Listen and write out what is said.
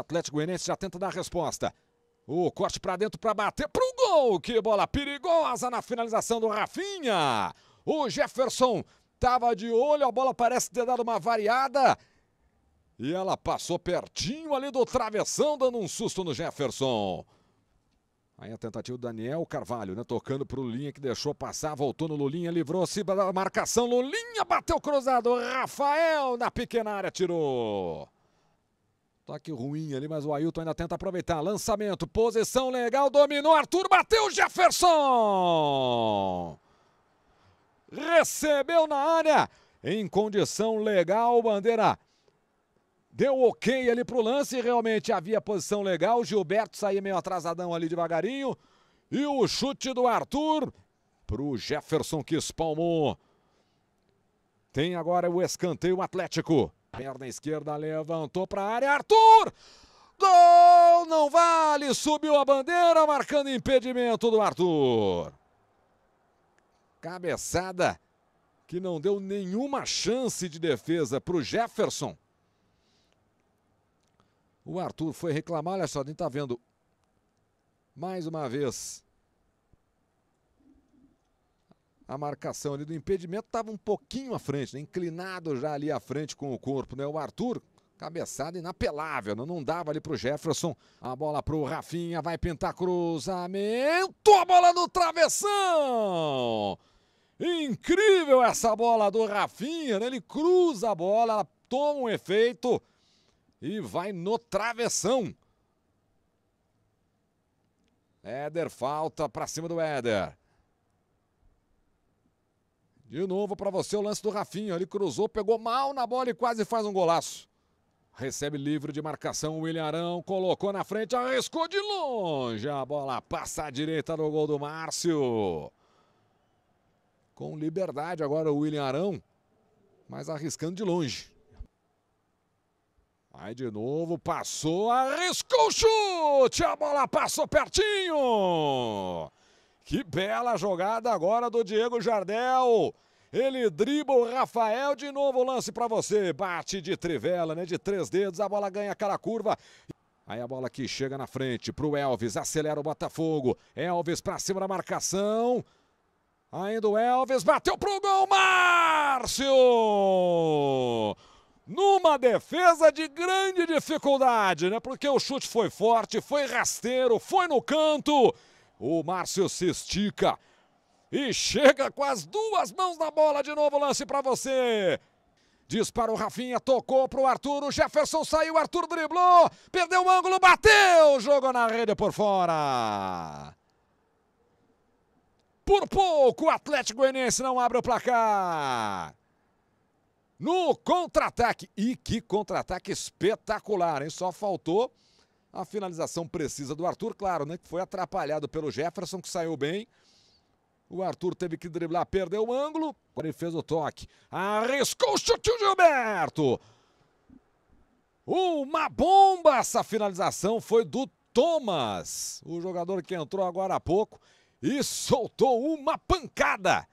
Atlético Goianiense já tenta dar resposta. O corte para dentro para bater pro gol. Que bola perigosa na finalização do Rafinha. O Jefferson tava de olho, a bola parece ter dado uma variada. E ela passou pertinho ali do travessão, dando um susto no Jefferson. Aí a tentativa do Daniel Carvalho, né? Tocando pro Lulinha que deixou passar, voltou no Lulinha, livrou-se da marcação. Lulinha bateu cruzado. Rafael na pequena área tirou. Toque ruim ali, mas o Ailton ainda tenta aproveitar. Lançamento, posição legal, dominou Arthur, bateu Jefferson! Recebeu na área, em condição legal, Bandeira. Deu ok ali pro lance, realmente havia posição legal. Gilberto saiu meio atrasadão ali devagarinho. E o chute do Arthur pro Jefferson que espalmou. Tem agora o escanteio Atlético. Perna esquerda levantou para a área. Arthur! Gol! Não vale! Subiu a bandeira, marcando impedimento do Arthur. Cabeçada que não deu nenhuma chance de defesa para o Jefferson. O Arthur foi reclamar, olha só, a gente está vendo mais uma vez a marcação ali do impedimento estava um pouquinho à frente, né? inclinado já ali à frente com o corpo, né? O Arthur, cabeçada inapelável, não, né? não dava ali pro Jefferson. A bola pro Rafinha, vai pintar cruzamento, a bola no travessão! Incrível essa bola do Rafinha, né? Ele cruza a bola, ela toma um efeito e vai no travessão. Éder falta para cima do Éder. De novo para você o lance do Rafinha. Ele cruzou, pegou mal na bola e quase faz um golaço. Recebe livre de marcação o William Arão, colocou na frente, arriscou de longe. A bola passa à direita do gol do Márcio. Com liberdade agora o William Arão, mas arriscando de longe. Aí de novo, passou, arriscou o chute, a bola passou pertinho. Que bela jogada agora do Diego Jardel. Ele dribla o Rafael de novo, lance para você. Bate de trivela, né? De três dedos, a bola ganha aquela curva. Aí a bola que chega na frente pro Elvis, acelera o Botafogo. Elvis para cima da marcação. Ainda o Elvis bateu pro gol, Márcio! Numa defesa de grande dificuldade, né? Porque o chute foi forte, foi rasteiro, foi no canto o Márcio se estica e chega com as duas mãos na bola. De novo lance para você. Dispara o Rafinha, tocou pro Arthur, o Jefferson saiu, Arthur driblou, perdeu o ângulo, bateu, jogou na rede por fora. Por pouco, o Atlético Goianiense não abre o placar. No contra-ataque, e que contra-ataque espetacular, hein? Só faltou a finalização precisa do Arthur, claro, né? Que foi atrapalhado pelo Jefferson, que saiu bem. O Arthur teve que driblar, perdeu o ângulo. Agora ele fez o toque. Arriscou o chute o Gilberto. Uma bomba! Essa finalização foi do Thomas, o jogador que entrou agora há pouco e soltou uma pancada.